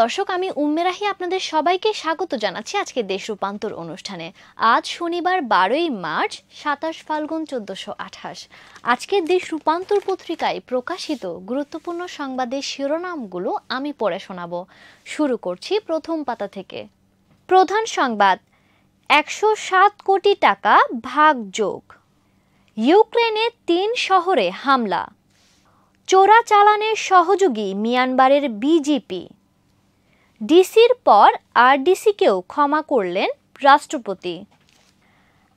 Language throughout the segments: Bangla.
দর্শক আমি উম্মেরাহি আপনাদের সবাইকে স্বাগত জানাচ্ছি আজকে দেশ রূপান্তর অনুষ্ঠানে আজ শনিবার বারোই মার্চ সাতাশ ফাল্গুন চোদ্দশো আঠাশ আজকে দেশ রূপান্তর পত্রিকায় প্রকাশিত গুরুত্বপূর্ণ সংবাদের শিরোনামগুলো আমি পড়ে শোনাব শুরু করছি প্রথম পাতা থেকে প্রধান সংবাদ একশো সাত কোটি টাকা ভাগ যোগ ইউক্রেনে তিন শহরে হামলা চোরা চালানের সহযোগী মিয়ানমারের বিজেপি ডিসির পর আরডিসিকেও ক্ষমা করলেন রাষ্ট্রপতি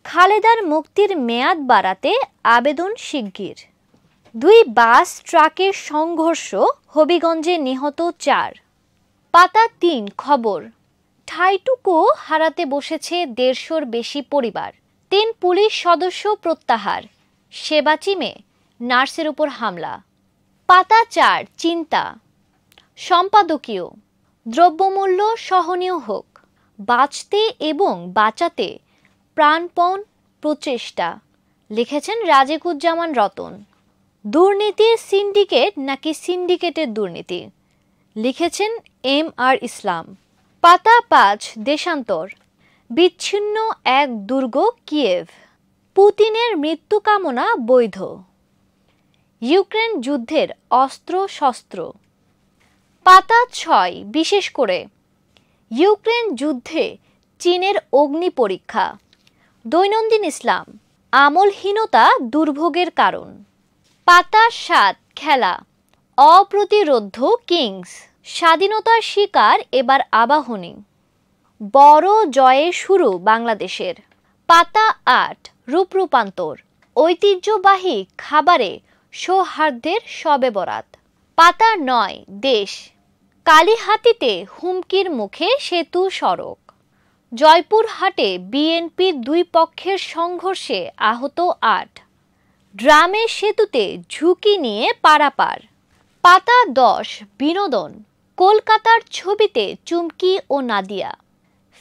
খালেদার মুক্তির মেয়াদ বাড়াতে আবেদন শিগগির দুই বাস ট্রাকের সংঘর্ষ হবিগঞ্জে নিহত চার পাতা তিন খবর ঠাইটুকু হারাতে বসেছে দেড়শোর বেশি পরিবার তিন পুলিশ সদস্য প্রত্যাহার সেবা চিমে নার্সের উপর হামলা পাতা চার চিন্তা সম্পাদকীয় দ্রব্যমূল্য সহনীয় হোক বাঁচতে এবং বাঁচাতে প্রাণপণ প্রচেষ্টা লিখেছেন রাজেকুজ্জামান রতন দুর্নীতির সিন্ডিকেট নাকি সিন্ডিকেটের দুর্নীতি লিখেছেন এম আর ইসলাম পাতা পাঁচ দেশান্তর বিচ্ছিন্ন এক দুর্গ কিয়েভ পুতিনের মৃত্যু কামনা বৈধ ইউক্রেন যুদ্ধের অস্ত্র শস্ত্র পাতা ছয় বিশেষ করে ইউক্রেন যুদ্ধে চীনের অগ্নি পরীক্ষা দৈনন্দিন ইসলাম আমলহীনতা দুর্ভোগের কারণ পাতা সাত খেলা অপ্রতিরোধ কিংস স্বাধীনতার শিকার এবার আবাহনী বড় জয়ে শুরু বাংলাদেশের পাতা আট রূপরূপান্তর ঐতিহ্যবাহী খাবারে সৌহার্দ্যের সবে বরাত পাতা নয় দেশ কালীহাতিতে হুমকির মুখে সেতু সড়ক জয়পুরহাটে বিএনপির দুই পক্ষের সংঘর্ষে আহত আট ড্রামে সেতুতে ঝুঁকি নিয়ে পারাপার পাতা দশ বিনোদন কলকাতার ছবিতে চুমকি ও নাদিয়া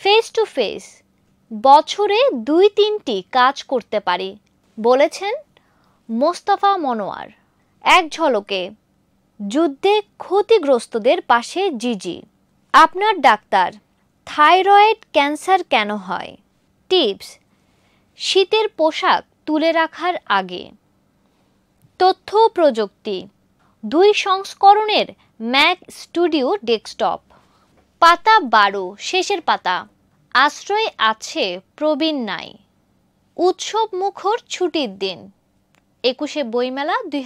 ফেস টু ফেস বছরে দুই তিনটি কাজ করতে পারি বলেছেন মোস্তফা মনোয়ার এক ঝলকে যুদ্ধে ক্ষতিগ্রস্তদের পাশে জিজি আপনার ডাক্তার থাইরয়েড ক্যান্সার কেন হয় টিপস শীতের পোশাক তুলে রাখার আগে তথ্য প্রযুক্তি দুই সংস্করণের ম্যাক স্টুডিও ডেস্কটপ পাতা বারো শেষের পাতা আশ্রয় আছে প্রবীণ নাই উৎসব মুখর ছুটির দিন একুশে বইমেলা দুই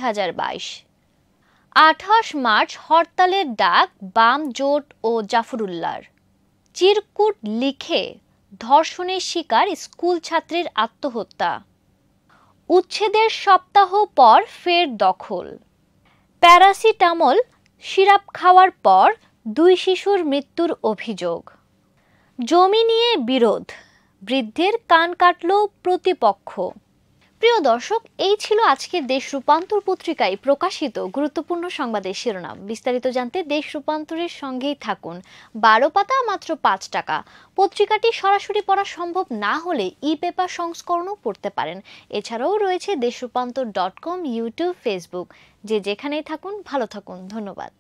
আঠাশ মার্চ হরতালের ডাক বাম জোট ও জাফরুল্লার চিরকুট লিখে ধর্ষণের শিকার স্কুল ছাত্রীর আত্মহত্যা উচ্ছেদের সপ্তাহ পর ফের দখল প্যারাসিটামল সিরাপ খাওয়ার পর দুই শিশুর মৃত্যুর অভিযোগ জমি নিয়ে বিরোধ বৃদ্ধের কান কাটল প্রতিপক্ষ প্রিয় দর্শক এই ছিল আজকের দেশ রূপান্তর পত্রিকায় প্রকাশিত গুরুত্বপূর্ণ সংবাদের শিরোনাম বিস্তারিত জানতে দেশ রূপান্তরের সঙ্গেই থাকুন বারো পাতা মাত্র পাঁচ টাকা পত্রিকাটি সরাসরি পড়া সম্ভব না হলে ই পেপার সংস্করণও পড়তে পারেন এছাড়াও রয়েছে দেশ রূপান্তর ডট কম ইউটিউব ফেসবুক যে যেখানেই থাকুন ভালো থাকুন ধন্যবাদ